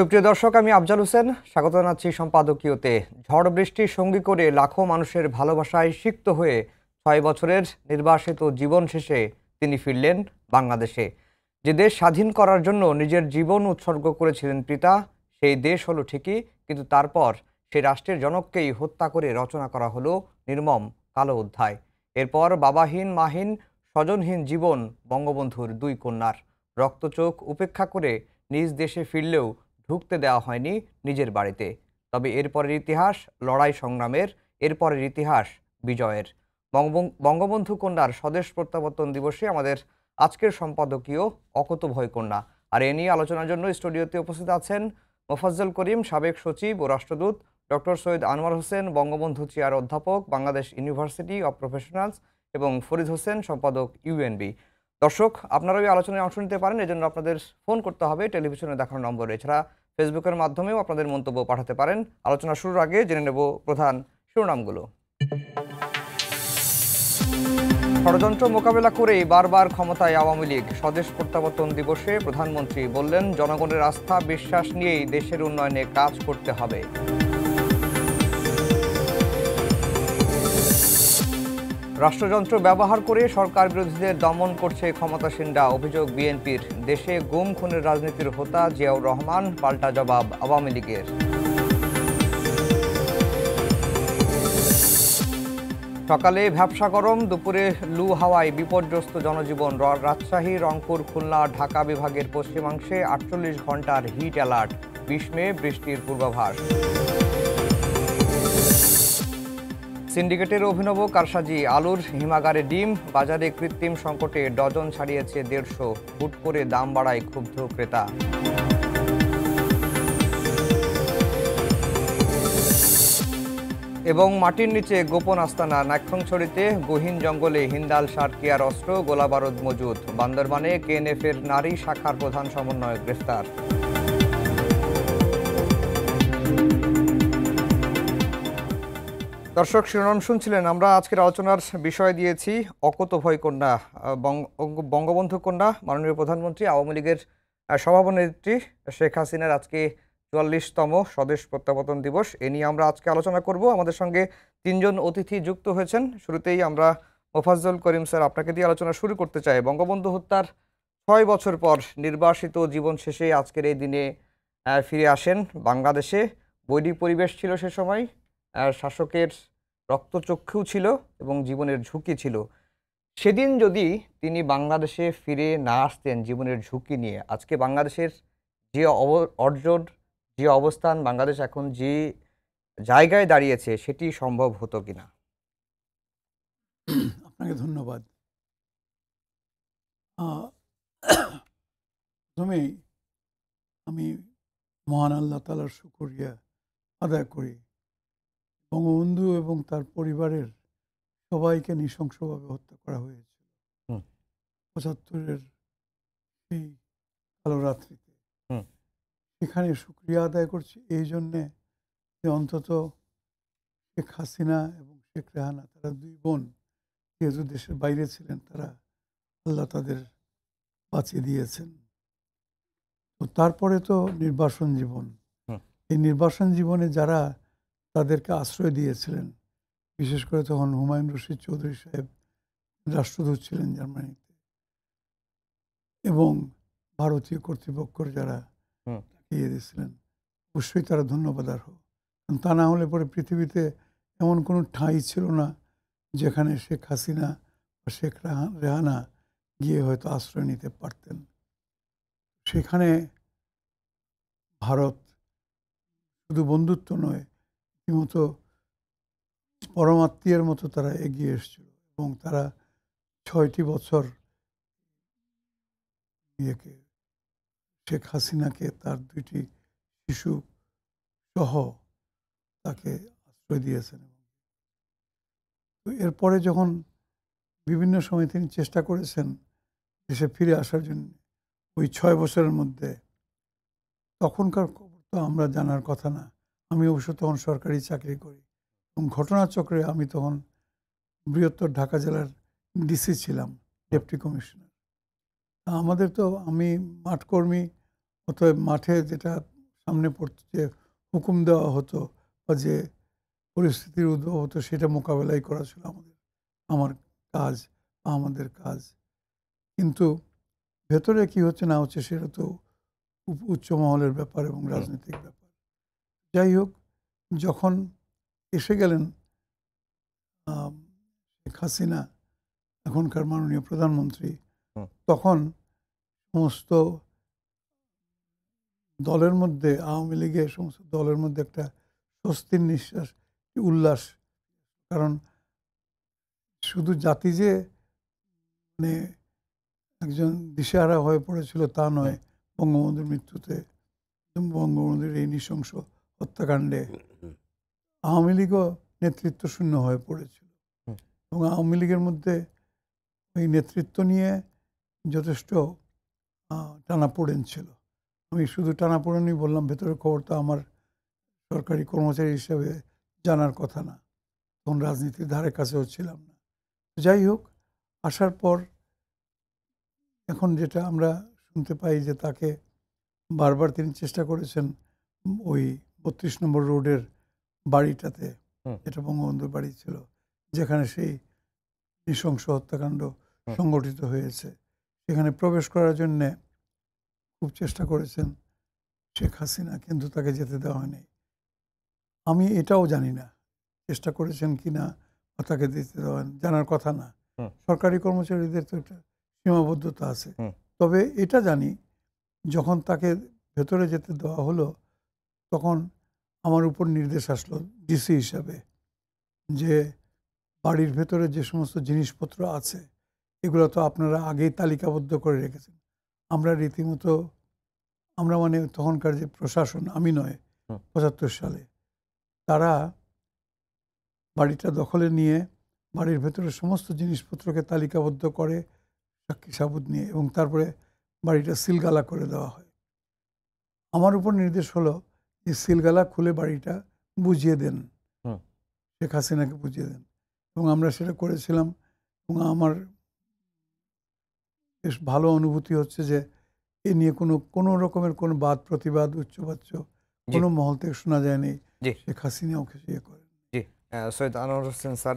সুপ্রিয় দর্শক আমি আফজাল হোসেন স্বাগত জানাচ্ছি সম্পাদকীয়তে ঝড় বৃষ্টির সঙ্গী করে লাখো মানুষের ভালোবাসায় সিক্ত হয়ে ছয় বছরের নির্বাসিত জীবন শেষে তিনি ফিরলেন বাংলাদেশে যে দেশ স্বাধীন করার জন্য নিজের জীবন উৎসর্গ করেছিলেন পিতা সেই দেশ হলো ঠিকই কিন্তু তারপর সেই রাষ্ট্রের জনককেই হত্যা করে রচনা করা হলো নির্মম কালো অধ্যায় এরপর বাবাহীন মাহীন স্বজনহীন জীবন বঙ্গবন্ধুর দুই কন্যার রক্তচোখ উপেক্ষা করে নিজ দেশে ফিরলেও ঢুকতে দেওয়া হয়নি নিজের বাড়িতে তবে এরপরের ইতিহাস লড়াই সংগ্রামের এরপরের ইতিহাস বিজয়ের বঙ্গবন্ধু কন্যার স্বদেশ প্রত্যাবর্তন দিবসে আমাদের আজকের সম্পাদকীয় ভয় কন্যা আর এ নিয়ে আলোচনার জন্য স্টুডিওতে উপস্থিত আছেন মোফাজ্জল করিম সাবেক সচিব ও রাষ্ট্রদূত ডক্টর সৈয়দ আনোয়ার হোসেন বঙ্গবন্ধু চেয়ার অধ্যাপক বাংলাদেশ ইউনিভার্সিটি অব প্রফেশনালস এবং ফরিদ হোসেন সম্পাদক ইউএনবি দর্শক আপনারা ওই আলোচনায় অংশ নিতে পারেন এজন্য আপনাদের ফোন করতে হবে টেলিভিশনে দেখানো নম্বর এছাড়া ফেসবুকের মাধ্যমেও আপনাদের মন্তব্য পাঠাতে পারেন আলোচনা শুরুর আগে জেনে নেব প্রধান শিরোনামগুলো ষড়যন্ত্র মোকাবেলা করেই বারবার ক্ষমতায় আওয়ামী লীগ স্বদেশ প্রত্যাবর্তন দিবসে প্রধানমন্ত্রী বললেন জনগণের আস্থা বিশ্বাস নিয়েই দেশের উন্নয়নে কাজ করতে হবে রাষ্ট্রযন্ত্র ব্যবহার করে সরকার বিরোধীদের দমন করছে ক্ষমতাসীনরা অভিযোগ বিএনপির দেশে গুম খুনের রাজনীতির হোতা জিয়াউর রহমান পাল্টা জবাব আওয়ামী লীগের সকালে ভ্যাবসা গরম দুপুরে লু হাওয়ায় বিপর্যস্ত জনজীবন রাজশাহী রংপুর খুলনা ঢাকা বিভাগের পশ্চিমাংশে আটচল্লিশ ঘন্টার হিট অ্যালার্ট বিশ মে বৃষ্টির পূর্বাভাস সিন্ডিকেটের অভিনব কারসাজি আলুর হিমাগারে ডিম বাজারে কৃত্রিম সংকটে ডজন ছাড়িয়েছে দেড়শো ফুট করে দাম বাড়ায় ক্ষুব্ধ ক্রেতা এবং মাটির নিচে গোপন আস্তানা নাক্ষংছড়িতে গহীন জঙ্গলে হিন্দাল কেয়ার অস্ত্র গোলাবারুদ মজুদ বান্দরবানে এর নারী শাখার প্রধান সমন্বয় গ্রেফতার দর্শক শিরোনাম শুনছিলেন আমরা আজকের আলোচনার বিষয় দিয়েছি অকত ভয় কন্যা বঙ্গবন্ধু কন্যা মাননীয় প্রধানমন্ত্রী আওয়ামী লীগের সভাপনেত্রী শেখ হাসিনার আজকে চুয়াল্লিশতম স্বদেশ প্রত্যাবর্তন দিবস এ নিয়ে আমরা আজকে আলোচনা করব আমাদের সঙ্গে তিনজন অতিথি যুক্ত হয়েছেন শুরুতেই আমরা মোফাজ্জল করিম স্যার আপনাকে দিয়ে আলোচনা শুরু করতে চাই বঙ্গবন্ধু হত্যার ছয় বছর পর নির্বাসিত জীবন শেষে আজকের এই দিনে ফিরে আসেন বাংলাদেশে বৈদিক পরিবেশ ছিল সে সময় শাসকের রক্তচক্ষুও ছিল এবং জীবনের ঝুঁকি ছিল সেদিন যদি তিনি বাংলাদেশে ফিরে না আসতেন জীবনের ঝুঁকি নিয়ে আজকে বাংলাদেশের যে অর্জন যে অবস্থান বাংলাদেশ এখন যে জায়গায় দাঁড়িয়েছে সেটি সম্ভব হতো কি না আপনাকে ধন্যবাদ প্রথমেই আমি মহান আল্লাহ তালার সুকরিয়া আদায় করি বঙ্গবন্ধু এবং তার পরিবারের সবাইকে নৃশংসভাবে হত্যা করা হয়েছিল পঁচাত্তরের সেই কালো রাত্রিতে সেখানে সুক্রিয়া আদায় করছি এই জন্যে যে অন্তত শেখ হাসিনা এবং শেখ রেহানা তারা দুই বোন যেহেতু দেশের বাইরে ছিলেন তারা আল্লাহ তাদের বাঁচিয়ে দিয়েছেন তো তারপরে তো নির্বাসন জীবন এই নির্বাসন জীবনে যারা তাদেরকে আশ্রয় দিয়েছিলেন বিশেষ করে তখন হুমায়ুন রশিদ চৌধুরী সাহেব রাষ্ট্রদূত ছিলেন জার্মানিতে এবং ভারতীয় কর্তৃপক্ষর যারা ইয়ে দিয়েছিলেন অবশ্যই তারা ধন্যবাদ আর হোক তা না হলে পরে পৃথিবীতে এমন কোনো ঠাঁই ছিল না যেখানে শেখ হাসিনা বা শেখ রেহানা গিয়ে হয়তো আশ্রয় নিতে পারতেন সেখানে ভারত শুধু বন্ধুত্ব নয় মতো পরমাত্মীয়ের মতো তারা এগিয়ে এসেছিল এবং তারা ছয়টি বছর ইয়েকে শেখ হাসিনাকে তার দুইটি শিশু সহ তাকে আশ্রয় দিয়েছেন এরপরে যখন বিভিন্ন সময় তিনি চেষ্টা করেছেন দেশে ফিরে আসার জন্য ওই ছয় বছরের মধ্যে তখনকার খবর তো আমরা জানার কথা না আমি অবশ্য তখন সরকারি চাকরি করি এবং ঘটনাচক্রে আমি তখন বৃহত্তর ঢাকা জেলার ডিসি ছিলাম ডেপুটি কমিশনার আমাদের তো আমি মাঠকর্মী অতএব মাঠে যেটা সামনে পড়তো যে হুকুম দেওয়া হতো বা যে পরিস্থিতির উদ্ভব হতো সেটা মোকাবেলাই করা ছিল আমাদের আমার কাজ আমাদের কাজ কিন্তু ভেতরে কি হচ্ছে না হচ্ছে সেটা তো উচ্চ মহলের ব্যাপার এবং রাজনৈতিক ব্যাপার যাই হোক যখন এসে গেলেন শেখ হাসিনা এখনকার মাননীয় প্রধানমন্ত্রী তখন সমস্ত দলের মধ্যে আওয়ামী লীগের সমস্ত দলের মধ্যে একটা স্বস্তির নিঃশ্বাস উল্লাস কারণ শুধু জাতি যে মানে একজন দিশেহারা হয়ে পড়েছিল তা নয় বঙ্গবন্ধুর মৃত্যুতে বঙ্গবন্ধুর এই নৃশংস হত্যাকাণ্ডে আওয়ামী লীগও নেতৃত্ব শূন্য হয়ে পড়েছিল এবং আওয়ামী লীগের মধ্যে ওই নেতৃত্ব নিয়ে যথেষ্ট টানাপোড়েন ছিল আমি শুধু টানাপোড়েনই বললাম ভেতরের খবর তো আমার সরকারি কর্মচারী হিসেবে জানার কথা না তখন রাজনীতির ধারে কাছেও ছিলাম না যাই হোক আসার পর এখন যেটা আমরা শুনতে পাই যে তাকে বারবার তিনি চেষ্টা করেছেন ওই বত্রিশ নম্বর রোডের বাড়িটাতে এটা বঙ্গবন্ধুর বাড়ি ছিল যেখানে সেই নৃশংস হত্যাকাণ্ড সংগঠিত হয়েছে সেখানে প্রবেশ করার জন্যে খুব চেষ্টা করেছেন শেখ হাসিনা কিন্তু তাকে যেতে দেওয়া হয়নি আমি এটাও জানি না চেষ্টা করেছেন কি না তাকে দিতে দেওয়া জানার কথা না সরকারি কর্মচারীদের তো একটা সীমাবদ্ধতা আছে তবে এটা জানি যখন তাকে ভেতরে যেতে দেওয়া হলো তখন আমার উপর নির্দেশ আসলো ডিসি হিসাবে যে বাড়ির ভেতরে যে সমস্ত জিনিসপত্র আছে এগুলো তো আপনারা আগেই তালিকাবদ্ধ করে রেখেছেন আমরা রীতিমতো আমরা মানে তখনকার যে প্রশাসন আমি নয় পঁচাত্তর সালে তারা বাড়িটা দখলে নিয়ে বাড়ির ভেতরে সমস্ত জিনিসপত্রকে তালিকাবদ্ধ করে সাক্ষী সাবুদ নিয়ে এবং তারপরে বাড়িটা সিলগালা করে দেওয়া হয় আমার উপর নির্দেশ হলো এই সিলগালা খুলে বাড়িটা বুঝিয়ে দেন শেখ হাসিনাকে বুঝিয়ে দেন এবং আমরা সেটা করেছিলাম এবং আমার বেশ ভালো অনুভূতি হচ্ছে যে এ নিয়ে কোনো কোনো রকমের কোনো বাদ প্রতিবাদ উচ্চবাচ্য কোনো মহল থেকে শোনা যায়নি শেখ হাসিনাও ইয়ে করে সৈয়দ আনোয়ার হোসেন স্যার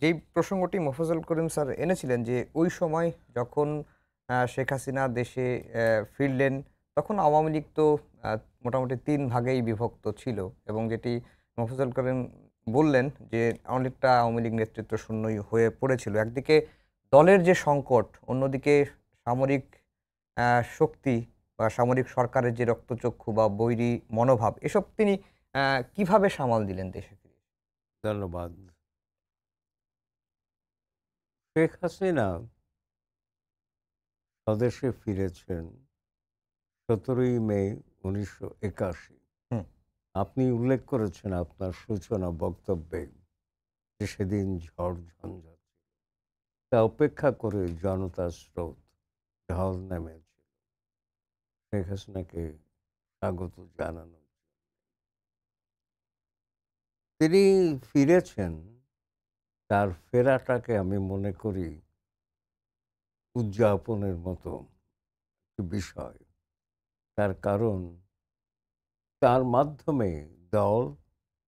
যেই প্রসঙ্গটি মোফাজল করিম স্যার এনেছিলেন যে ওই সময় যখন শেখ হাসিনা দেশে ফিরলেন তখন আওয়ামী লীগ তো মোটামুটি তিন ভাগেই বিভক্ত ছিল এবং যেটি মফজল করিম বললেন যে অনেকটা আওয়ামী লীগ নেতৃত্ব শূন্যই হয়ে পড়েছিল একদিকে দলের যে সংকট অন্যদিকে সামরিক শক্তি বা সামরিক সরকারের যে রক্তচক্ষু বা বৈরী মনোভাব এসব তিনি কিভাবে সামাল দিলেন দেশে ফিরে ধন্যবাদ শেখ হাসিনা স্বদেশে ফিরেছেন সতেরোই মে উনিশশো আপনি উল্লেখ করেছেন আপনার সূচনা বক্তব্যে যে সেদিন ঝড় ঝঞ্ঝা ছিল তা অপেক্ষা করে জনতার স্রোত ঢল নেমেছিল শেখ হাসিনাকে স্বাগত জানানো তিনি ফিরেছেন তার ফেরাটাকে আমি মনে করি উদযাপনের মতো বিষয় তার কারণ তার মাধ্যমে দল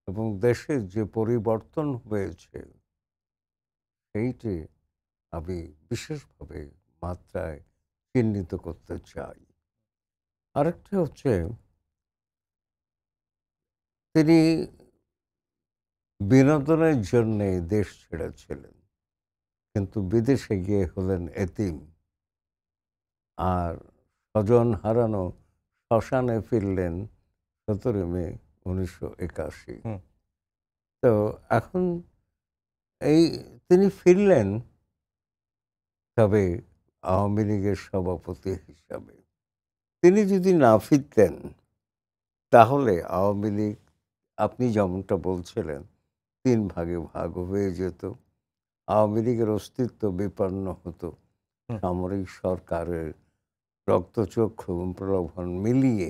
এবং দেশের যে পরিবর্তন হয়েছে সেইটি আমি বিশেষভাবে মাত্রায় চিহ্নিত করতে চাই আরেকটি হচ্ছে তিনি বিনোদনের জন্যে দেশ ছেড়েছিলেন কিন্তু বিদেশে গিয়ে হলেন এতিম আর স্বজন হারানো শ্মশানে ফিরলেন সতেরো মে উনিশশো একাশি তো এখন এই তিনি ফিরলেন তবে আওয়ামী লীগের সভাপতি হিসাবে তিনি যদি না ফিরতেন তাহলে আওয়ামী লীগ আপনি যেমনটা বলছিলেন তিন ভাগে ভাগ হয়ে যেত আওয়ামী লীগের অস্তিত্ব বিপন্ন হতো সামরিক সরকারের রক্তচক্ষু প্রলোভন মিলিয়ে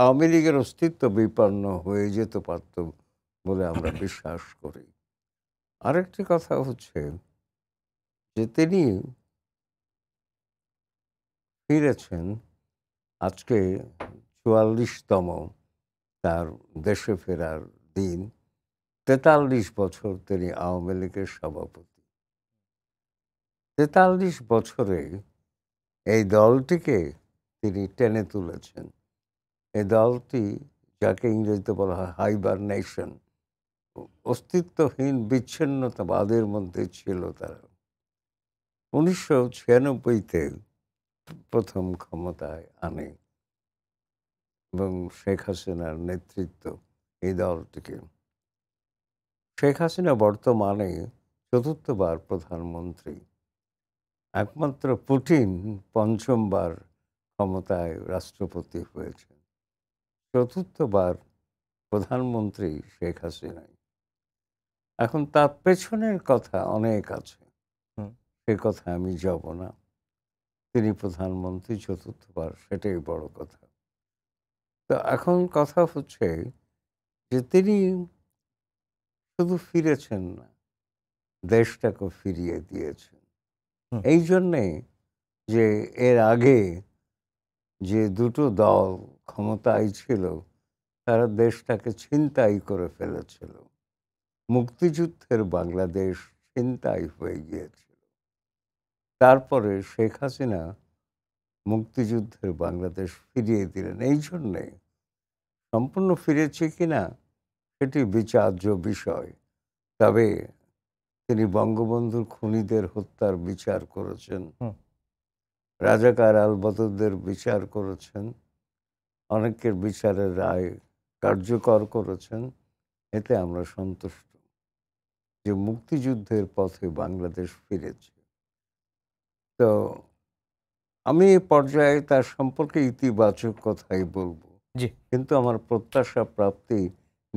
আওয়ামী লীগের অস্তিত্ব বিপন্ন হয়ে যেতে পারত বলে আমরা বিশ্বাস করি আরেকটি কথা হচ্ছে যে তিনি ফিরেছেন আজকে চুয়াল্লিশতম তার দেশে ফেরার দিন তেতাল্লিশ বছর তিনি আওয়ামী লীগের সভাপতি তেতাল্লিশ বছরে এই দলটিকে তিনি টেনে তুলেছেন এই দলটি যাকে ইংরেজিতে বলা হয় হাইবার নেশন অস্তিত্বহীন বিচ্ছিন্নতাবাদের মধ্যে ছিল তারা উনিশশো ছিয়ানব্বইতে প্রথম ক্ষমতায় আনে এবং শেখ হাসিনার নেতৃত্ব এই দলটিকে শেখ হাসিনা বর্তমানে চতুর্থবার প্রধানমন্ত্রী একমাত্র পুটিন পঞ্চমবার ক্ষমতায় রাষ্ট্রপতি হয়েছেন চতুর্থবার প্রধানমন্ত্রী শেখ হাসিনাই এখন তার পেছনের কথা অনেক আছে সে কথা আমি যাব না তিনি প্রধানমন্ত্রী চতুর্থবার সেটাই বড় কথা তো এখন কথা হচ্ছে যে তিনি শুধু ফিরেছেন না দেশটাকে ফিরিয়ে দিয়েছেন এই জন্যে যে এর আগে যে দুটো দল ক্ষমতায় ছিল তারা দেশটাকে ছিনতাই করে ফেলেছিল মুক্তিযুদ্ধের বাংলাদেশ ছিনতাই হয়ে গিয়েছিল তারপরে শেখ হাসিনা মুক্তিযুদ্ধের বাংলাদেশ ফিরিয়ে দিলেন এই জন্যে সম্পূর্ণ ফিরেছে কিনা সেটি বিচার্য বিষয় তবে তিনি বঙ্গবন্ধুর খুনিদের হত্যার বিচার করেছেন রাজাকার আলবদরদের বিচার করেছেন অনেকের বিচারের রায় কার্যকর করেছেন এতে আমরা সন্তুষ্ট যে মুক্তিযুদ্ধের পথে বাংলাদেশ ফিরেছে তো আমি এ পর্যায়ে তার সম্পর্কে ইতিবাচক কথাই বলবো কিন্তু আমার প্রত্যাশা প্রাপ্তি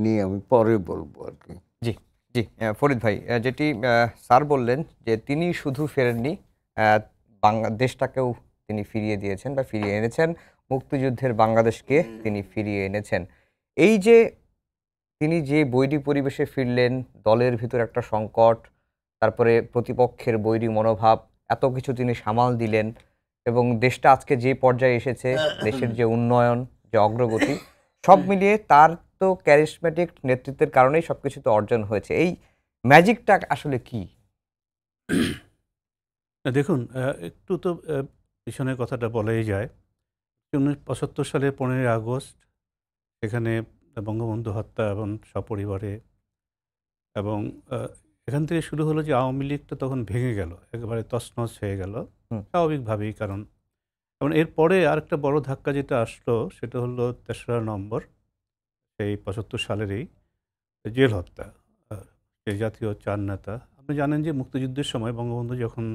নিয়ে আমি পরে বলবো আর কি জি জি ফরিদ ভাই যেটি স্যার বললেন যে তিনি শুধু ফেরেননি বাংলাদেশটাকেও তিনি ফিরিয়ে দিয়েছেন বা ফিরিয়ে এনেছেন মুক্তিযুদ্ধের বাংলাদেশকে তিনি ফিরিয়ে এনেছেন এই যে তিনি যে বৈরি পরিবেশে ফিরলেন দলের ভিতর একটা সংকট তারপরে প্রতিপক্ষের বৈরি মনোভাব এত কিছু তিনি সামাল দিলেন এবং দেশটা আজকে যে পর্যায়ে এসেছে দেশের যে উন্নয়ন যে অগ্রগতি সব মিলিয়ে তার শক্ত ক্যারিসম্যাটিক নেতৃত্বের কারণেই সব কিছু তো অর্জন হয়েছে এই ম্যাজিকটা আসলে কি দেখুন একটু তো পিছনের কথাটা বলাই যায় উনিশশো সালে পনেরোই আগস্ট এখানে বঙ্গবন্ধু হত্যা এবং সপরিবারে এবং এখান থেকে শুরু হলো যে আওয়ামী লীগটা তখন ভেঙে গেল একেবারে তসনস হয়ে গেল স্বাভাবিকভাবেই কারণ এবং এরপরে আরেকটা বড় ধাক্কা যেটা আসলো সেটা হলো তেসরা নম্বর সেই পঁচাত্তর সালেরই জেল হত্যা সেই জাতীয় চার নেতা আপনি জানেন যে মুক্তিযুদ্ধের সময় বঙ্গবন্ধু যখন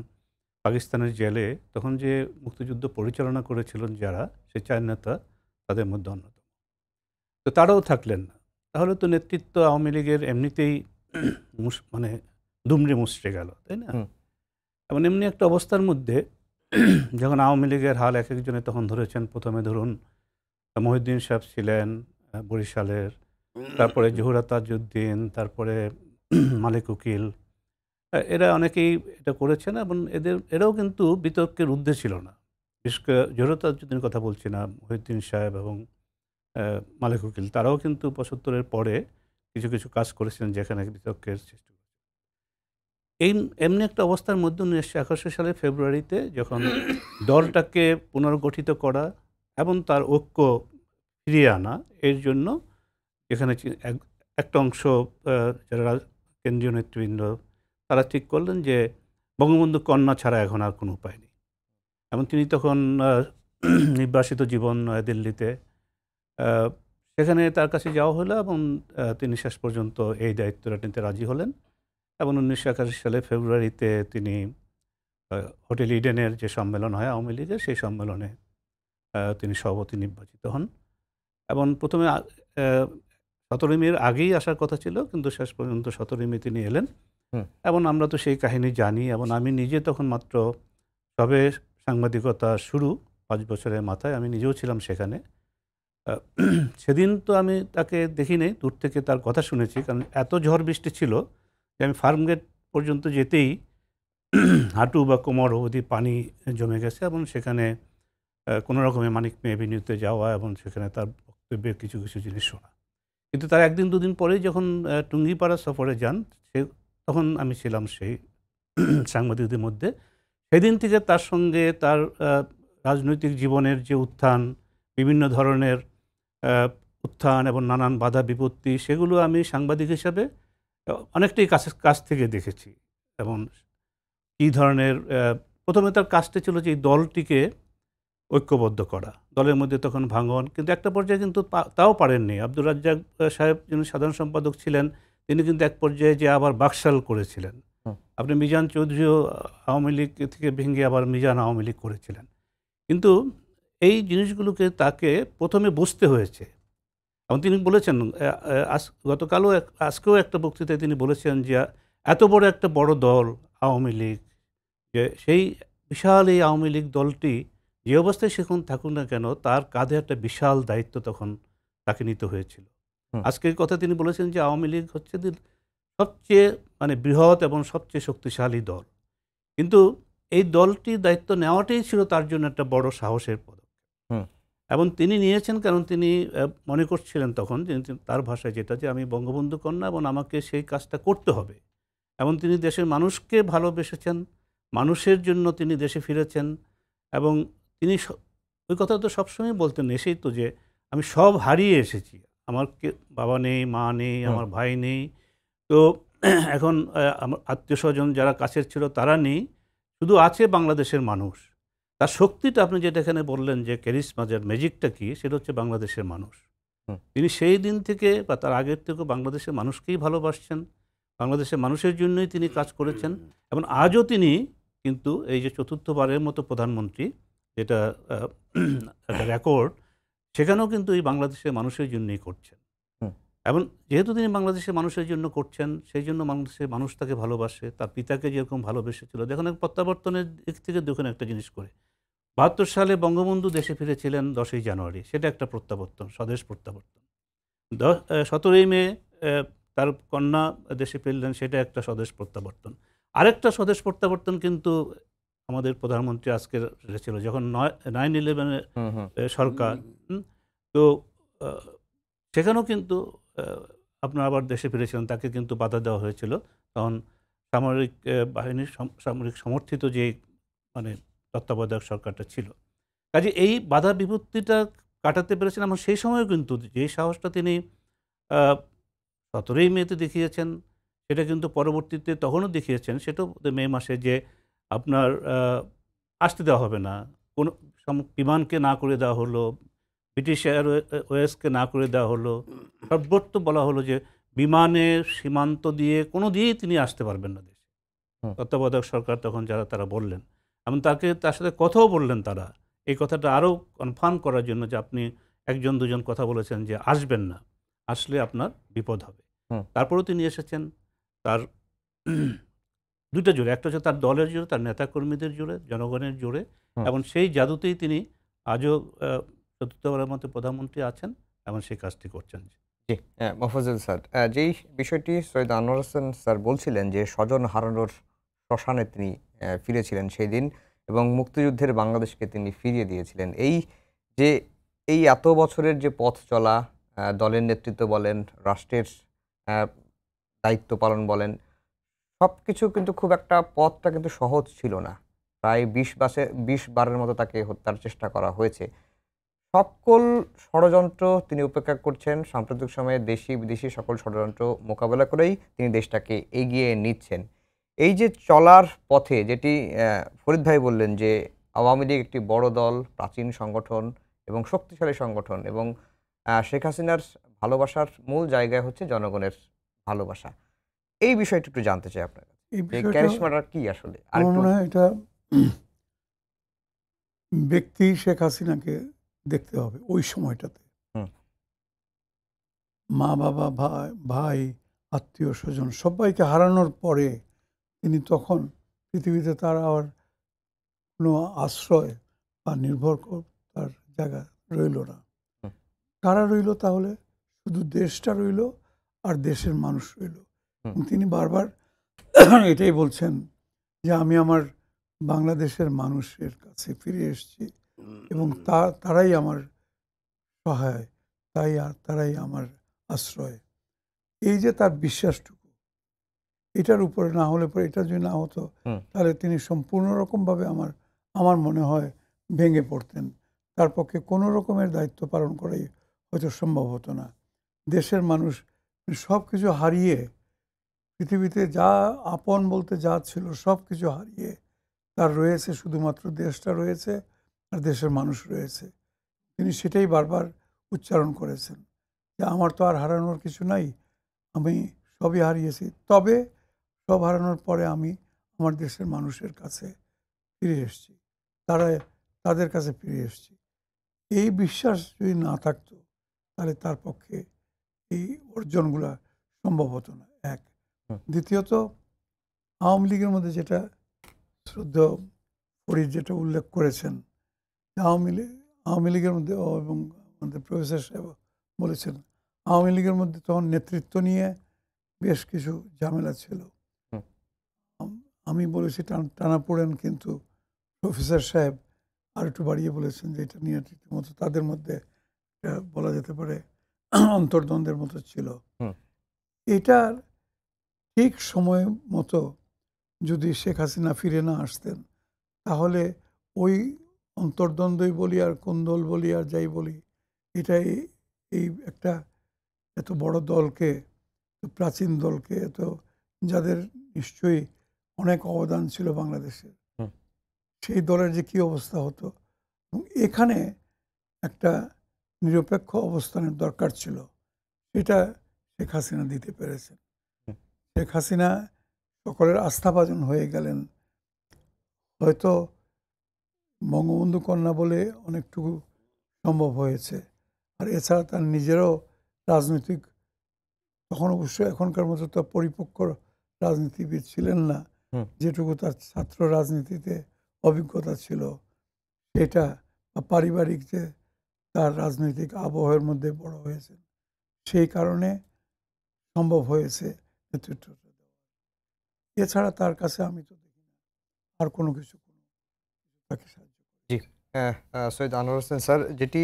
পাকিস্তানের জেলে তখন যে মুক্তিযুদ্ধ পরিচালনা করেছিলেন যারা সেই চার নেতা তাদের মধ্যে অন্যতম তো তারাও থাকলেন না তাহলে তো নেতৃত্ব আওয়ামী লীগের এমনিতেই মানে দুমড়ে মুসড়ে গেল তাই না এবং এমনি একটা অবস্থার মধ্যে যখন আওয়ামী লীগের হাল এক একজনে তখন ধরেছেন প্রথমে ধরুন মহিউদ্দিন সাহেব ছিলেন বরিশালের তারপরে জহুরা তাজুদ্দিন তারপরে মালিক উকিল এরা অনেকেই এটা করেছে না এবং এদের এরাও কিন্তু বিতর্কের উদ্দে ছিল না বিশেষ করে জহুরা তাজুদ্দিনের কথা বলছি না মহিউদ্দিন সাহেব এবং মালিক উকিল তারাও কিন্তু পঁচাত্তরের পরে কিছু কিছু কাজ করেছিলেন যেখানে বিতর্কের সৃষ্টি এই এমনি একটা অবস্থার মধ্যে উনিশশো একাশো সালে ফেব্রুয়ারিতে যখন দলটাকে পুনর্গঠিত করা এবং তার ঐক্য ফিরিয়ে আনা এর জন্য এখানে একটা অংশ যারা কেন্দ্রীয় নেতৃবৃন্দ তারা ঠিক করলেন যে বঙ্গবন্ধু কন্যা ছাড়া এখন আর কোনো উপায় নেই এবং তিনি তখন নির্বাসিত জীবন দিল্লিতে সেখানে তার কাছে যাওয়া হলো এবং তিনি শেষ পর্যন্ত এই দায়িত্বটা নিতে রাজি হলেন এবং উনিশশো একাশি সালে ফেব্রুয়ারিতে তিনি হোটেল ইডেনের যে সম্মেলন হয় আওয়ামী লীগের সেই সম্মেলনে তিনি সভাপতি নির্বাচিত হন এবং প্রথমে সতেরোই আগেই আসার কথা ছিল কিন্তু শেষ পর্যন্ত সতেরোই মে তিনি এলেন এবং আমরা তো সেই কাহিনী জানি এবং আমি নিজে তখন মাত্র সবে সাংবাদিকতা শুরু পাঁচ বছরের মাথায় আমি নিজেও ছিলাম সেখানে সেদিন তো আমি তাকে দেখিনি দূর থেকে তার কথা শুনেছি কারণ এত ঝড় বৃষ্টি ছিল যে আমি ফার্ম গেট পর্যন্ত যেতেই হাঁটু বা কোমর অবধি পানি জমে গেছে এবং সেখানে কোনো রকমের মানিক মেভিনিউতে যাওয়া এবং সেখানে তার কিছু কিছু জিনিস শোনা কিন্তু তার একদিন দুদিন পরেই যখন টুঙ্গিপাড়া সফরে যান সে তখন আমি ছিলাম সেই সাংবাদিকদের মধ্যে সেদিন থেকে তার সঙ্গে তার রাজনৈতিক জীবনের যে উত্থান বিভিন্ন ধরনের উত্থান এবং নানান বাধা বিপত্তি সেগুলো আমি সাংবাদিক হিসাবে অনেকটাই কাছে কাছ থেকে দেখেছি এবং কী ধরনের প্রথমে তার কাজটা ছিল যে দলটিকে ঐক্যবদ্ধ করা দলের মধ্যে তখন ভাঙন কিন্তু একটা পর্যায়ে কিন্তু তাও পারেননি আব্দুর রাজ্জাক সাহেব যিনি সাধারণ সম্পাদক ছিলেন তিনি কিন্তু এক পর্যায়ে যে আবার বাকশাল করেছিলেন আপনি মিজান চৌধুরীও আওয়ামী লীগ থেকে ভেঙে আবার মিজান আওয়ামী লীগ করেছিলেন কিন্তু এই জিনিসগুলোকে তাকে প্রথমে বুঝতে হয়েছে এবং তিনি বলেছেন গতকালও আজকেও একটা বক্তৃতায় তিনি বলেছেন যে এত বড় একটা বড় দল আওয়ামী লীগ যে সেই বিশাল এই আওয়ামী লীগ দলটি যে অবস্থায় সেখন থাকুক না কেন তার কাঁধে একটা বিশাল দায়িত্ব তখন তাকে নিতে হয়েছিল আজকের কথা তিনি বলেছেন যে আওয়ামী লীগ হচ্ছে সবচেয়ে মানে বৃহৎ এবং সবচেয়ে শক্তিশালী দল কিন্তু এই দলটি দায়িত্ব নেওয়াটাই ছিল তার জন্য একটা বড় সাহসের পদক্ষেপ এবং তিনি নিয়েছেন কারণ তিনি মনে করছিলেন তখন তার ভাষায় যেটা যে আমি বঙ্গবন্ধু কন্যা এবং আমাকে সেই কাজটা করতে হবে এবং তিনি দেশের মানুষকে ভালোবেসেছেন মানুষের জন্য তিনি দেশে ফিরেছেন এবং তিনি ওই কথা তো সবসময় বলতেন এসেই তো যে আমি সব হারিয়ে এসেছি আমার বাবা নেই মা নেই আমার ভাই নেই তো এখন আমার আত্মীয় স্বজন যারা কাছের ছিল তারা নেই শুধু আছে বাংলাদেশের মানুষ তার শক্তিটা আপনি যেটা এখানে বললেন যে ক্যারিসমা যার ম্যাজিকটা কী সেটা হচ্ছে বাংলাদেশের মানুষ তিনি সেই দিন থেকে বা তার আগের থেকে বাংলাদেশের মানুষকেই ভালোবাসছেন বাংলাদেশের মানুষের জন্যই তিনি কাজ করেছেন এবং আজও তিনি কিন্তু এই যে চতুর্থবারের মতো প্রধানমন্ত্রী যেটা একটা রেকর্ড সেখানেও কিন্তু এই বাংলাদেশের মানুষের জন্যই করছেন এবং যেহেতু তিনি বাংলাদেশের মানুষের জন্য করছেন সেই জন্য বাংলাদেশের মানুষ তাকে ভালোবাসে তার পিতাকে যেরকম ভালোবেসেছিল দেখেন প্রত্যাবর্তনের দিক থেকে দেখুন একটা জিনিস করে বাহাত্তর সালে বঙ্গবন্ধু দেশে ফিরেছিলেন দশই জানুয়ারি সেটা একটা প্রত্যাবর্তন স্বদেশ প্রত্যাবর্তন সতেরোই মে তার কন্যা দেশে ফিরলেন সেটা একটা স্বদেশ প্রত্যাবর্তন আরেকটা স্বদেশ প্রত্যাবর্তন কিন্তু আমাদের প্রধানমন্ত্রী আজকে এসেছিল যখন নাইন ইলেভেনের সরকার তো সেখানেও কিন্তু আপনার আবার দেশে ফিরেছিলেন তাকে কিন্তু বাধা দেওয়া হয়েছিল তখন সামরিক বাহিনীর সামরিক সমর্থিত যে মানে তত্ত্বাবধায়ক সরকারটা ছিল কাজে এই বাধা বিপত্তিটা কাটাতে পেরেছেন আমার সেই সময়ও কিন্তু যে সাহসটা তিনি সতেরোই মেতে দেখিয়েছেন সেটা কিন্তু পরবর্তীতে তখনও দেখিয়েছেন সেটাও মে মাসে যে আপনার আসতে দেওয়া হবে না কোনো বিমানকে না করে দেওয়া হলো ব্রিটিশ এয়ার ওয়েসকে না করে দেওয়া হলো সর্বত্র বলা হলো যে বিমানের সীমান্ত দিয়ে কোনো দিয়েই তিনি আসতে পারবেন না দেশে তত্ত্বাবধায়ক সরকার তখন যারা তারা বললেন এবং তাকে তার সাথে কথাও বললেন তারা এই কথাটা আরও কনফার্ম করার জন্য যে আপনি একজন দুজন কথা বলেছেন যে আসবেন না আসলে আপনার বিপদ হবে তারপরেও তিনি এসেছেন তার দুটো জোরে একটা হচ্ছে তার দলের জোরে তার নেতাকর্মীদের জোরে জনগণের জোরে এবং সেই জাদুতেই তিনি আজও চতুর্থবারের মতো প্রধানমন্ত্রী আছেন এবং সেই কাজটি করছেন জি মফজুল স্যার যেই বিষয়টি সৈয়দ আনোয়ার হোসেন স্যার বলছিলেন যে স্বজন হারানোর শ্মশানে তিনি ফিরেছিলেন সেই দিন এবং মুক্তিযুদ্ধের বাংলাদেশকে তিনি ফিরিয়ে দিয়েছিলেন এই যে এই এত বছরের যে পথ চলা দলের নেতৃত্ব বলেন রাষ্ট্রের দায়িত্ব পালন বলেন সব কিছু কিন্তু খুব একটা পথটা কিন্তু সহজ ছিল না প্রায় বিশ বাসে বিশ বারের মতো তাকে হত্যার চেষ্টা করা হয়েছে সকল ষড়যন্ত্র তিনি উপেক্ষা করছেন সাম্প্রতিক সময়ে দেশি বিদেশি সকল ষড়যন্ত্র মোকাবেলা করেই তিনি দেশটাকে এগিয়ে নিচ্ছেন এই যে চলার পথে যেটি ফরিদ ভাই বললেন যে আওয়ামী লীগ একটি বড় দল প্রাচীন সংগঠন এবং শক্তিশালী সংগঠন এবং শেখ হাসিনার ভালোবাসার মূল জায়গায় হচ্ছে জনগণের ভালোবাসা এই বিষয়টা একটু জানতে চাই আপনার কি আসলে এটা ব্যক্তি শেখ হাসিনাকে দেখতে হবে ওই সময়টাতে মা বাবা ভাই ভাই আত্মীয় স্বজন সবাইকে হারানোর পরে তিনি তখন পৃথিবীতে তার আর কোনো আশ্রয় বা নির্ভর তার জায়গা রইল না কারা রইল তাহলে শুধু দেশটা রইল আর দেশের মানুষ রইল তিনি বারবার এটাই বলছেন যে আমি আমার বাংলাদেশের মানুষের কাছে ফিরে এসেছি এবং তা তারাই আমার সহায় তাই আর তারাই আমার আশ্রয় এই যে তার বিশ্বাসটুকু এটার উপরে না হলে পরে এটা যদি না হতো তাহলে তিনি সম্পূর্ণ রকমভাবে আমার আমার মনে হয় ভেঙে পড়তেন তার পক্ষে কোনো রকমের দায়িত্ব পালন করাই হয়তো সম্ভব হতো না দেশের মানুষ সব কিছু হারিয়ে পৃথিবীতে যা আপন বলতে যা ছিল সব কিছু হারিয়ে তার রয়েছে শুধুমাত্র দেশটা রয়েছে আর দেশের মানুষ রয়েছে তিনি সেটাই বারবার উচ্চারণ করেছেন যে আমার তো আর হারানোর কিছু নাই আমি সবই হারিয়েছি তবে সব হারানোর পরে আমি আমার দেশের মানুষের কাছে ফিরে এসেছি তারা তাদের কাছে ফিরে এসেছি এই বিশ্বাস যদি না থাকতো তাহলে তার পক্ষে এই অর্জনগুলা সম্ভব হতো না এক দ্বিতীয়ত আওয়ামী লীগের মধ্যে যেটা শ্রদ্ধ ফরিদ যেটা উল্লেখ করেছেন আওয়ামী লীগ আওয়ামী লীগের মধ্যে এবং আমাদের প্রফেসর সাহেব বলেছেন আওয়ামী লীগের মধ্যে তখন নেতৃত্ব নিয়ে বেশ কিছু ঝামেলা ছিল আমি বলেছি টানা টানাপোড়েন কিন্তু প্রফেসর সাহেব আর একটু বাড়িয়ে বলেছেন যে এটা নিয়ে ঠিকমতো তাদের মধ্যে বলা যেতে পারে অন্তর্দ্বন্দ্বের মতো ছিল এটার ঠিক সময় মতো যদি শেখ হাসিনা ফিরে না আসতেন তাহলে ওই অন্তর্দ্বন্দ্বই বলি আর দল বলি আর যাই বলি এটাই এই একটা এত বড় দলকে প্রাচীন দলকে এত যাদের নিশ্চয়ই অনেক অবদান ছিল বাংলাদেশের সেই দলের যে কি অবস্থা হতো এখানে একটা নিরপেক্ষ অবস্থানের দরকার ছিল এটা শেখ হাসিনা দিতে পেরেছেন শেখ হাসিনা সকলের আস্থাভাজন হয়ে গেলেন হয়তো বঙ্গবন্ধু কন্যা বলে অনেকটুকু সম্ভব হয়েছে আর এছাড়া তার নিজেরও রাজনৈতিক তখন অবশ্য এখনকার মতো তো পরিপক্ক রাজনীতিবিদ ছিলেন না যেটুকু তার ছাত্র রাজনীতিতে অভিজ্ঞতা ছিল সেটা পারিবারিক যে তার রাজনৈতিক আবহাওয়ার মধ্যে বড় হয়েছে সেই কারণে সম্ভব হয়েছে নেতৃত্বটা দেওয়া এছাড়া তার কাছে আমি তো দেখি না আর কোনো কিছু তাকে সাহায্য জি হ্যাঁ, সৈয়দ আনোয়ার হোসেন স্যার যেটি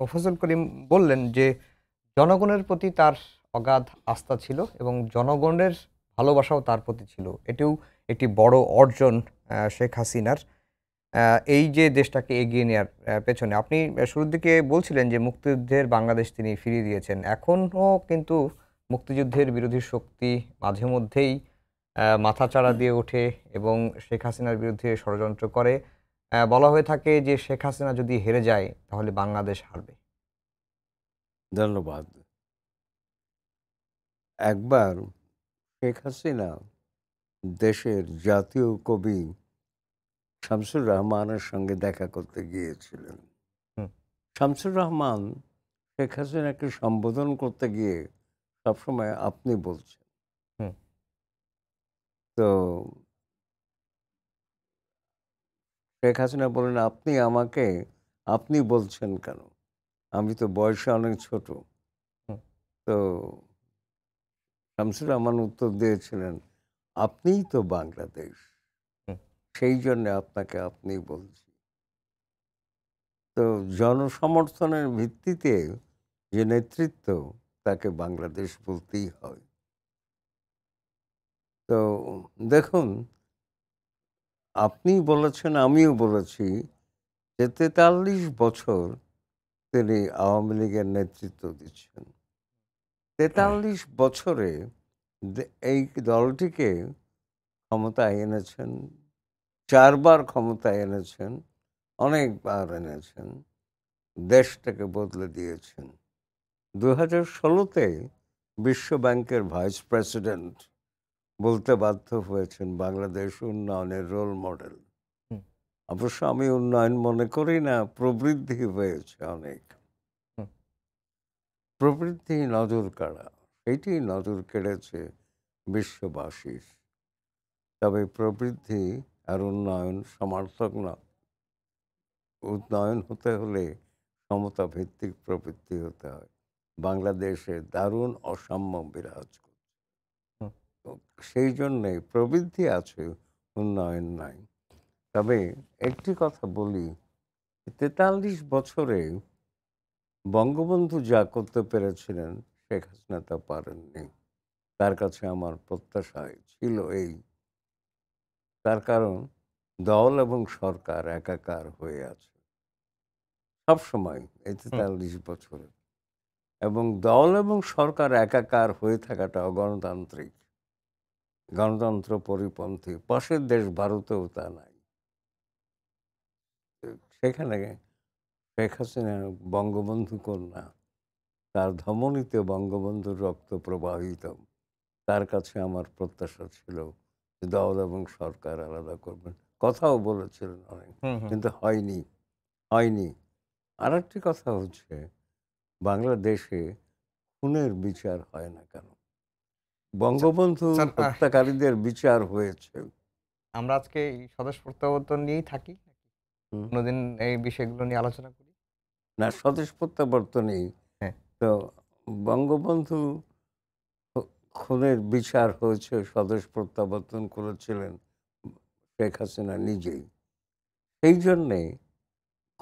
মোফাজুল করিম বললেন যে জনগণের প্রতি তার অগাধ আস্থা ছিল এবং জনগণের ভালোবাসাও তার প্রতি ছিল এটিও একটি বড় অর্জন শেখ হাসিনার এই যে দেশটাকে এগিয়ে নেওয়ার পেছনে আপনি শুরুর দিকে বলছিলেন যে মুক্তিযুদ্ধের বাংলাদেশ তিনি ফিরিয়ে দিয়েছেন এখনও কিন্তু মুক্তিযুদ্ধের বিরোধী শক্তি মাঝে মধ্যেই মাথাচাড়া দিয়ে ওঠে এবং শেখ হাসিনার বিরুদ্ধে ষড়যন্ত্র করে বলা হয়ে থাকে যে শেখ হাসিনা যদি হেরে যায় তাহলে বাংলাদেশ হারবে ধন্যবাদ একবার শেখ হাসিনা দেশের জাতীয় কবি শামসুর রহমানের সঙ্গে দেখা করতে গিয়েছিলেন শামসুর রহমান শেখ হাসিনাকে সম্বোধন করতে গিয়ে সবসময় আপনি বলছেন তো শেখ হাসিনা বলেন আপনি আমাকে আপনি বলছেন কেন আমি তো বয়সে অনেক ছোট তো শামসুর রহমান উত্তর দিয়েছিলেন আপনিই তো বাংলাদেশ সেই জন্য আপনাকে আপনি বলছি তো জনসমর্থনের ভিত্তিতে যে নেতৃত্ব তাকে বাংলাদেশ বলতেই হয় তো দেখুন আপনি বলেছেন আমিও বলেছি যে তেতাল্লিশ বছর তিনি আওয়ামী লীগের নেতৃত্ব দিচ্ছেন তেতাল্লিশ বছরে এই দলটিকে ক্ষমতায় এনেছেন চারবার ক্ষমতা এনেছেন অনেকবার এনেছেন দেশটাকে বদলে দিয়েছেন 2016তে হাজার ষোলোতে বিশ্বব্যাংকের ভাইস প্রেসিডেন্ট বলতে বাধ্য হয়েছেন বাংলাদেশ উন্নয়নের রোল মডেল অবশ্য আমি উন্নয়ন মনে করি না প্রবৃদ্ধি হয়েছে অনেক প্রবৃদ্ধি নজর কাড়া এটি নজর কেড়েছে বিশ্ববাসীর তবে প্রবৃদ্ধি আর উন্নয়ন সমার্থক না উন্নয়ন হতে হলে সমতা ভিত্তিক প্রবৃদ্ধি হতে হয় বাংলাদেশে দারুণ অসাম্য বিরাজ করছে সেই জন্যে প্রবৃদ্ধি আছে উন্নয়ন নাই তবে একটি কথা বলি তেতাল্লিশ বছরে বঙ্গবন্ধু যা করতে পেরেছিলেন শেখ হাসিনা তা পারেননি তার কাছে আমার প্রত্যাশায় ছিল এই তার কারণ দল এবং সরকার একাকার হয়ে আছে সবসময় এই তেতাল্লিশ বছরে এবং দল এবং সরকার একাকার হয়ে থাকাটা অগণতান্ত্রিক গণতন্ত্র পরিপন্থী পাশের দেশ ভারতেও তা নাই সেখানে শেখ হাসিনা বঙ্গবন্ধু কন্যা তার ধমনীতে বঙ্গবন্ধুর রক্ত প্রবাহিত তার কাছে আমার প্রত্যাশা ছিল দল এবং সরকার আলাদা করবেন কথাও বলেছিলেন অনেক কিন্তু হয়নি হয়নি আর একটি কথা হচ্ছে বাংলাদেশে খুনের বিচার হয় না কেন আচ্ছা, বঙ্গবন্ধু হত্যাকারীদের বিচার হয়েছে আমরা আজকে এই স্বদেশ প্রত্যাবর্তন নিয়েই থাকি কোনোদিন এই বিষয়গুলো নিয়ে আলোচনা করি না স্বদেশ প্রত্যাবর্তনই হ্যাঁ। তো বঙ্গবন্ধু খুনের বিচার হয়েছে স্বদেশ প্রত্যাবর্তন করেছিলেন শেখ হাসিনা নিজেই সেই জন্যে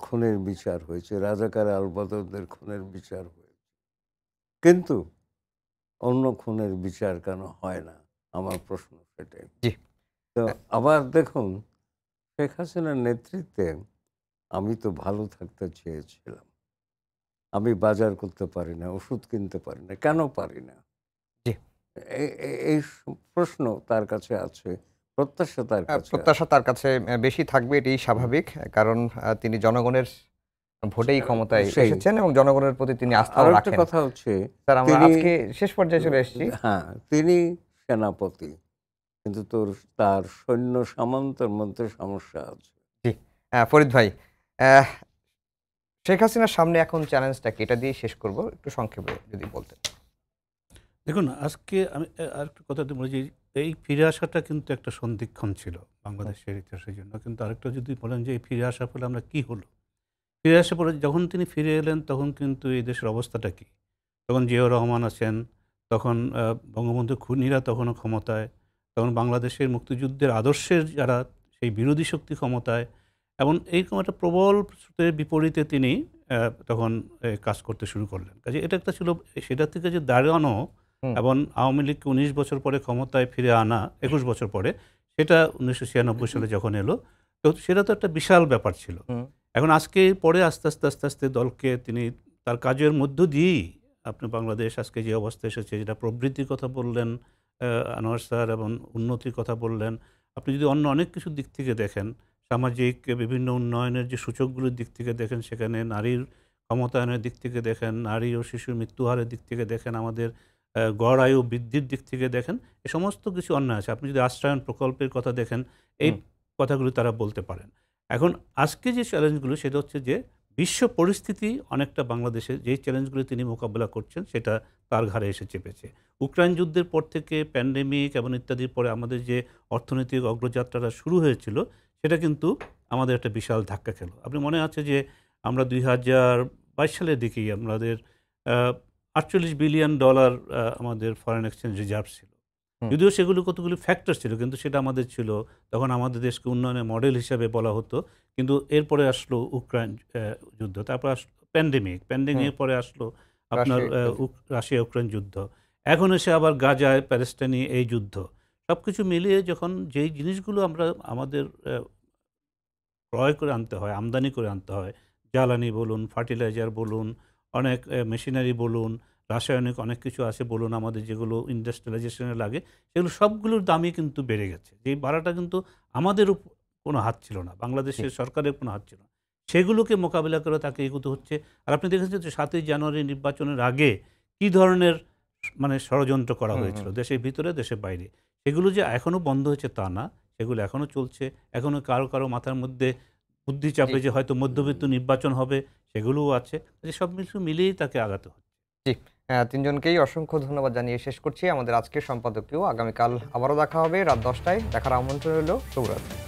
খুনের বিচার হয়েছে রাজাকার আলবদরদের খুনের বিচার হয়েছে কিন্তু অন্য খুনের বিচার কেন হয় না আমার প্রশ্ন সেটাই তো আবার দেখুন শেখ হাসিনার নেতৃত্বে আমি তো ভালো থাকতে চেয়েছিলাম আমি বাজার করতে পারি না ওষুধ কিনতে পারি না কেন পারি না এই প্রশ্ন তার কাছে আছে প্রত্যাশা তার হ্যাঁ, প্রত্যাশা তার কাছে বেশি থাকবে এটাই স্বাভাবিক কারণ তিনি জনগণের ভোটেই ক্ষমতায় এসেছেন এবং জনগণের প্রতি তিনি আস্থা রাখেন কথা হচ্ছে স্যার আমরা আজকে শেষ পর্যায়ে চলে এসেছি হ্যাঁ তিনি সেনাপতি কিন্তু তোর তার সৈন্য সামন্তের মধ্যে সমস্যা আছে জি হ্যাঁ, ফরিদ ভাই শেখ হাসিনার সামনে এখন চ্যালেঞ্জটা কি এটা দিয়ে শেষ করব একটু সংক্ষেপে যদি বলতেন দেখুন আজকে আমি আরেকটা কথা বলি যে এই ফিরে আসাটা কিন্তু একটা সন্ধিক্ষণ ছিল বাংলাদেশের ইতিহাসের জন্য কিন্তু আরেকটা যদি বলেন যে এই ফিরে আসার ফলে আমরা কী হলো ফিরে আসার পরে যখন তিনি ফিরে এলেন তখন কিন্তু এই দেশের অবস্থাটা কী তখন জিয়াউর রহমান আছেন তখন বঙ্গবন্ধু খুনিরা তখনও ক্ষমতায় তখন বাংলাদেশের মুক্তিযুদ্ধের আদর্শের যারা সেই বিরোধী শক্তি ক্ষমতায় এবং এইরকম একটা প্রবল স্রোতের বিপরীতে তিনি তখন কাজ করতে শুরু করলেন কাজে এটা একটা ছিল সেটা থেকে যে দাঁড়ানো এবং আওয়ামী লীগকে উনিশ বছর পরে ক্ষমতায় ফিরে আনা একুশ বছর পরে সেটা উনিশশো ছিয়ানব্বই সালে যখন এলো তো সেটা তো একটা বিশাল ব্যাপার ছিল এখন আজকে পরে আস্তে আস্তে আস্তে আস্তে দলকে তিনি তার কাজের মধ্য দিয়েই আপনি বাংলাদেশ আজকে যে অবস্থায় এসেছে যেটা প্রবৃত্তির কথা বললেন আনোয়ার স্যার এবং উন্নতির কথা বললেন আপনি যদি অন্য অনেক কিছু দিক থেকে দেখেন সামাজিক বিভিন্ন উন্নয়নের যে সূচকগুলোর দিক থেকে দেখেন সেখানে নারীর ক্ষমতায়নের দিক থেকে দেখেন নারী ও শিশুর মৃত্যুহারের দিক থেকে দেখেন আমাদের গড় আয়ু বৃদ্ধির দিক থেকে দেখেন এ সমস্ত কিছু অন্যায় আছে আপনি যদি আশ্রয়ন প্রকল্পের কথা দেখেন এই কথাগুলি তারা বলতে পারেন এখন আজকে যে চ্যালেঞ্জগুলো সেটা হচ্ছে যে বিশ্ব পরিস্থিতি অনেকটা বাংলাদেশে যে চ্যালেঞ্জগুলি তিনি মোকাবেলা করছেন সেটা তার ঘাড়ে এসে চেপেছে উক্রাইন যুদ্ধের পর থেকে প্যান্ডেমিক এবং ইত্যাদির পরে আমাদের যে অর্থনৈতিক অগ্রযাত্রাটা শুরু হয়েছিল সেটা কিন্তু আমাদের একটা বিশাল ধাক্কা খেলো আপনি মনে আছে যে আমরা দুই হাজার বাইশ সালের দিকেই আমাদের আটচল্লিশ বিলিয়ন ডলার আমাদের ফরেন এক্সচেঞ্জ রিজার্ভ ছিল যদিও সেগুলো কতগুলো ফ্যাক্টর ছিল কিন্তু সেটা আমাদের ছিল তখন আমাদের দেশকে উন্নয়নের মডেল হিসাবে বলা হতো কিন্তু এরপরে আসলো ইউক্রেন যুদ্ধ তারপর আসলো প্যান্ডেমিক প্যান্ডেমিকের পরে আসলো আপনার রাশিয়া ইউক্রেন যুদ্ধ এখন এসে আবার গাজায় প্যালেস্টাইনি এই যুদ্ধ সব কিছু মিলিয়ে যখন যেই জিনিসগুলো আমরা আমাদের ক্রয় করে আনতে হয় আমদানি করে আনতে হয় জ্বালানি বলুন ফার্টিলাইজার বলুন অনেক মেশিনারি বলুন রাসায়নিক অনেক কিছু আছে বলুন আমাদের যেগুলো ইন্ডাস্ট্রিয়ালাইজেশনে লাগে সেগুলো সবগুলোর দামই কিন্তু বেড়ে গেছে যে ভাড়াটা কিন্তু আমাদের কোনো হাত ছিল না বাংলাদেশের সরকারের কোনো হাত ছিল না সেগুলোকে মোকাবিলা করে তাকে এগোতে হচ্ছে আর আপনি দেখেছেন যে সাতই জানুয়ারি নির্বাচনের আগে কি ধরনের মানে ষড়যন্ত্র করা হয়েছিল দেশের ভিতরে দেশের বাইরে সেগুলো যে এখনও বন্ধ হয়েছে তা না সেগুলো এখনও চলছে এখনও কারো কারো মাথার মধ্যে বুদ্ধি চাপে যে হয়তো মধ্যবিত্ত নির্বাচন হবে সেগুলোও আছে সব কিছু মিলিয়েই তাকে আগাতে হচ্ছে জি তিনজনকেই অসংখ্য ধন্যবাদ জানিয়ে শেষ করছি আমাদের আজকের সম্পাদকীয় আগামীকাল আবারও দেখা হবে রাত দশটায় দেখার আমন্ত্রণ হলো শুভরাত্রি